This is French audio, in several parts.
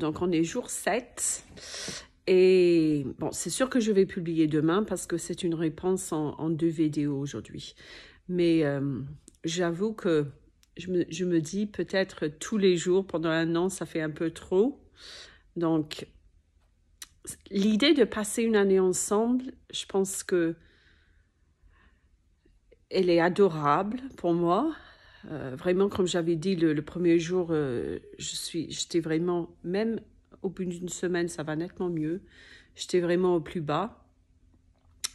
Donc, on est jour 7. Et bon, c'est sûr que je vais publier demain parce que c'est une réponse en, deux vidéos aujourd'hui. Mais euh, j'avoue que je me, je me dis peut-être tous les jours pendant un an, ça fait un peu trop. Donc, l'idée de passer une année ensemble, je pense que elle est adorable pour moi. Euh, vraiment, comme j'avais dit le, premier jour, euh, j'étais vraiment, même au bout d'une semaine, ça va nettement mieux. J'étais vraiment au plus bas.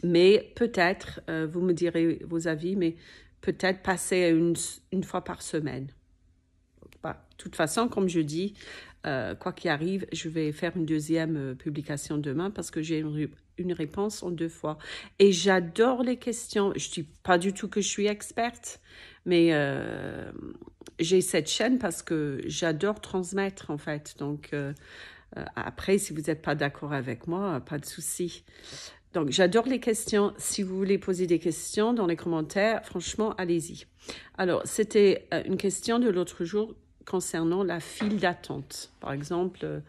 Mais peut-être, euh, vous me direz vos avis, mais peut-être passer une, fois par semaine. Bah, de toute façon, comme je dis, euh, quoi qu'il arrive, je vais faire une deuxième euh, publication demain parce que j'ai une, une, réponse en deux fois. Et j'adore les questions. Je ne dis pas du tout que je suis experte, mais euh, j'ai cette chaîne parce que j'adore transmettre en fait. Donc après, si vous n'êtes pas d'accord avec moi, pas de souci. Donc, j'adore les questions. Si vous voulez poser des questions dans les commentaires, franchement, allez-y. Alors, c'était une question de l'autre jour concernant la file d'attente. Par exemple, euh,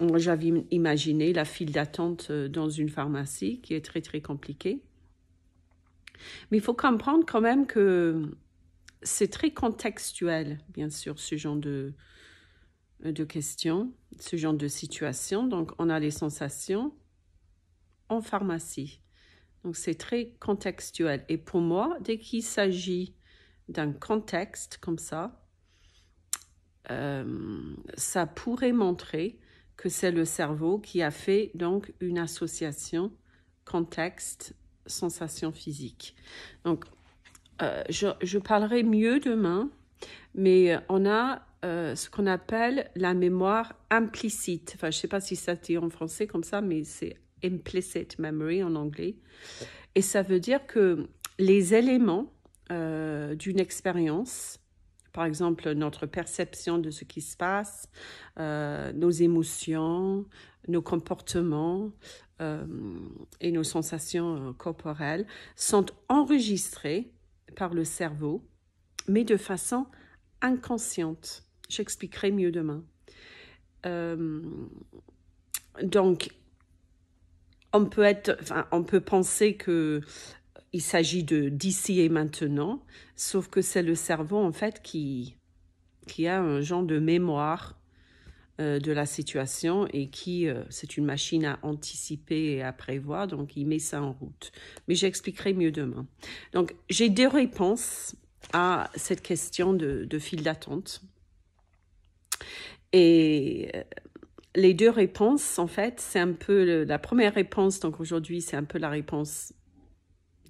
moi j'avais imaginé la file d'attente euh, dans une pharmacie qui est très très compliquée. Mais il faut comprendre quand même que c'est très contextuel, bien sûr, ce genre de, euh, de questions, ce genre de situation. Donc, on a les sensations en pharmacie. Donc, c'est très contextuel. Et pour moi, dès qu'il s'agit d'un contexte comme ça, euh, ça pourrait montrer que c'est le cerveau qui a fait donc une association contexte sensation physique. Donc euh, je, parlerai mieux demain, mais on a euh, ce qu'on appelle la mémoire implicite. Enfin, je ne sais pas si ça dit en français comme ça, mais c'est implicit memory en anglais. Et ça veut dire que les éléments d'une expérience par exemple, notre perception de ce qui se passe, euh, nos émotions, nos comportements euh, et nos sensations euh, corporelles sont enregistrés par le cerveau, mais de façon inconsciente. J'expliquerai mieux demain. donc, on peut être, enfin, on peut penser que il s'agit de d'ici et maintenant, sauf que c'est le cerveau en fait qui, qui a un genre de mémoire euh, de la situation et qui, euh, c'est une machine à anticiper et à prévoir, donc il met ça en route. Mais j'expliquerai mieux demain. Donc j'ai deux réponses à cette question de, de fil d'attente. Et euh, les deux réponses, en fait, c'est un peu la première réponse. Donc aujourd'hui, c'est un peu la réponse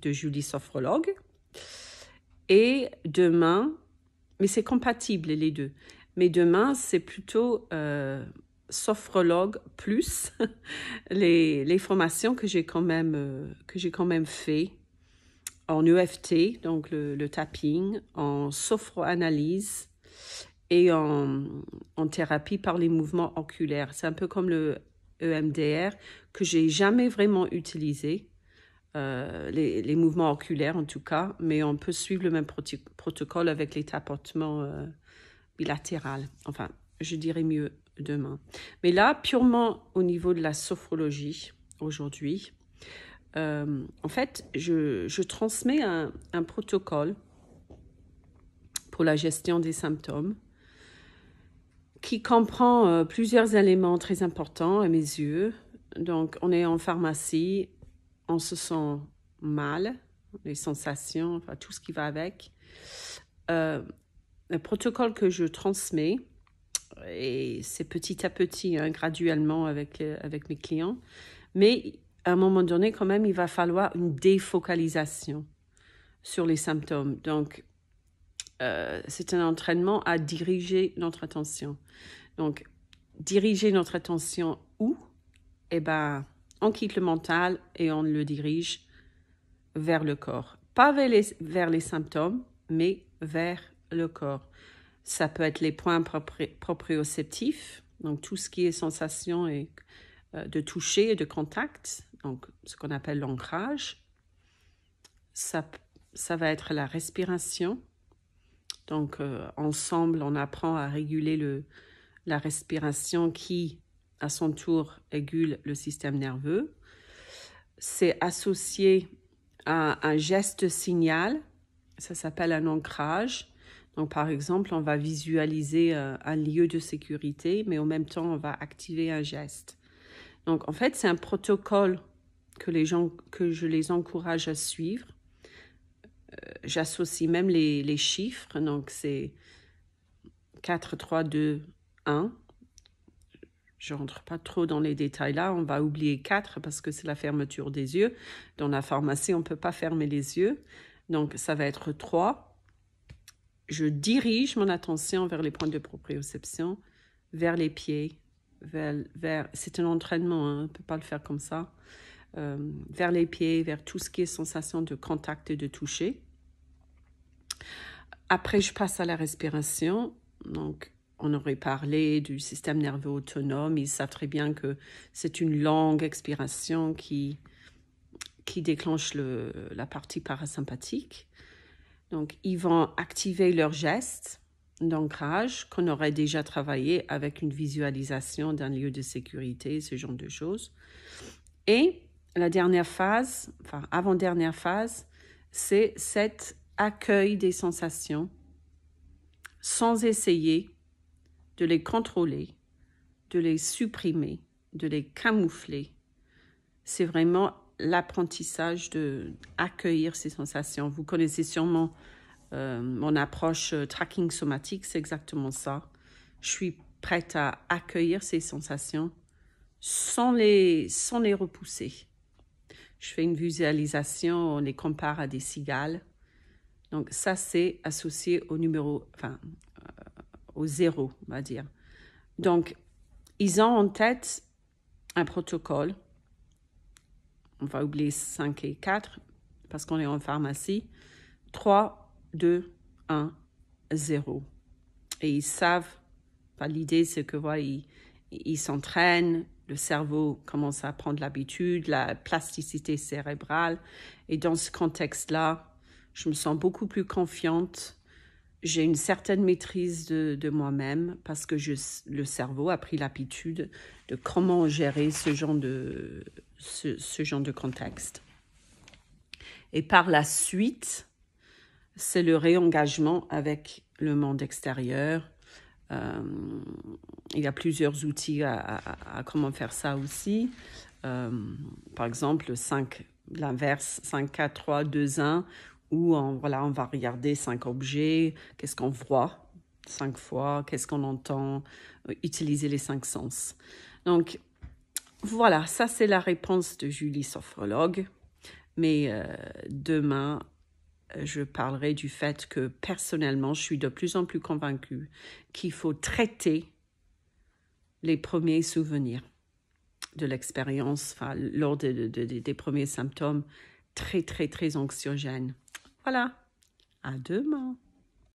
de Julie Sophrologue. Et demain, mais c'est compatible les deux. Mais demain, c'est plutôt euh, sophrologue plus les, formations que j'ai quand même, euh, que j'ai quand même fait en EFT, donc le, tapping, en sophroanalyse et en, en, thérapie par les mouvements oculaires. C'est un peu comme le EMDR que j'ai jamais vraiment utilisé, euh, les, mouvements oculaires en tout cas, mais on peut suivre le même protocole avec les tapotements euh, Enfin, je dirais mieux demain. Mais là, purement au niveau de la sophrologie aujourd'hui, euh, en fait, je, transmets un, protocole pour la gestion des symptômes qui comprend plusieurs éléments très importants à mes yeux. Donc, on est en pharmacie, on se sent mal, les sensations, enfin, tout ce qui va avec. le euh, protocole que je transmets, et c'est petit à petit, hein, graduellement avec, euh, avec mes clients, mais à un moment donné, quand même, il va falloir une défocalisation sur les symptômes. Donc, euh, c'est un entraînement à diriger notre attention. Donc, diriger notre attention où Eh bien, on quitte le mental et on le dirige vers le corps. Pas vers les, vers les symptômes, mais vers le corps. Ça peut être les points proprioceptifs, donc tout ce qui est sensation et, euh, de toucher et de contact, donc ce qu'on appelle l'ancrage. Ça, va être la respiration. Donc euh, ensemble, on apprend à réguler la respiration qui à son tour régule le système nerveux. C'est associé à un geste signal, ça s'appelle un ancrage. Donc par exemple, on va visualiser euh, un lieu de sécurité, mais en même temps, on va activer un geste. Donc en fait, c'est un protocole que, les gens, que je les encourage à suivre. Euh, j'associe même les, les chiffres, donc c'est 4, 3, 2, 1 je rentre pas trop dans les détails là, on va oublier 4 parce que c'est la fermeture des yeux. Dans la pharmacie, on ne peut pas fermer les yeux. Donc ça va être 3. Je dirige mon attention vers les points de proprioception, vers les pieds, vers, c'est un entraînement, hein, on ne peut pas le faire comme ça. Euh, vers les pieds, vers tout ce qui est sensation de contact et de toucher. Après, je passe à la respiration. Donc, on aurait parlé du système nerveux autonome. Ils savent très bien que c'est une longue expiration qui, qui déclenche le, la partie parasympathique. Donc, ils vont activer leurs gestes d'ancrage qu'on aurait déjà travaillé avec une visualisation d'un lieu de sécurité, ce genre de choses. Et la dernière phase, enfin avant-dernière phase, c'est cet accueil des sensations sans essayer de les contrôler, de les supprimer, de les camoufler. C'est vraiment l'apprentissage de accueillir ces sensations. Vous connaissez sûrement euh, mon approche euh, tracking somatique, c'est exactement ça. Je suis prête à accueillir ces sensations sans les, sans les repousser. Je fais une visualisation, on les compare à des cigales. Donc ça, c'est associé au numéro, enfin, zéro, on va dire. Donc, ils ont en tête un protocole. On va oublier 5 et 4 parce qu'on est en pharmacie. 3, 2, 1, 0. Et ils savent, pas l'idée c'est que voilà, ils s'entraînent, le cerveau commence à prendre l'habitude, la plasticité cérébrale. Et dans ce contexte-là, je me sens beaucoup plus confiante j'ai une certaine maîtrise de, moi-même parce que je, le cerveau a pris l'habitude de comment gérer ce genre de, ce, genre de contexte. Et par la suite, c'est le réengagement avec le monde extérieur. Euh, il y a plusieurs outils à, comment faire ça aussi. Euh, par exemple, 5, l'inverse, 5, 4, 3, 2, 1, où on, voilà, on va regarder cinq objets, qu'est-ce qu'on voit cinq fois, qu'est-ce qu'on entend, euh, utiliser les cinq sens. Donc, voilà, ça c'est la réponse de Julie Sophrologue. Mais euh, demain, euh, je parlerai du fait que personnellement, je suis de plus en plus convaincue qu'il faut traiter les premiers souvenirs de l'expérience, lors des premiers symptômes très, très, très anxiogènes. Voilà, à demain.